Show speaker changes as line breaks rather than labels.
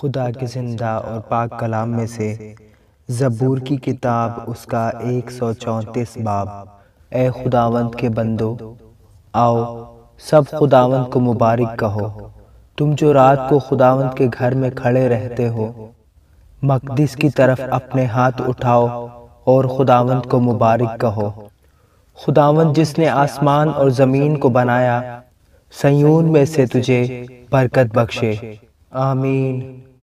खुदा के जिंदा और पाक कलाम में से जबूर की किताब उसका एक सौ चौंतीस बाब ए खुदावंत के बंदो आओ सब खुदावंत को मुबारक कहो तुम जो रात को खुदावंत के घर में खड़े रहते हो मकदिस की तरफ अपने हाथ उठाओ और खुदावंत को मुबारक कहो खुदावंत जिसने आसमान और ज़मीन को बनाया
सयून में से तुझे बरकत बख्शे आमीन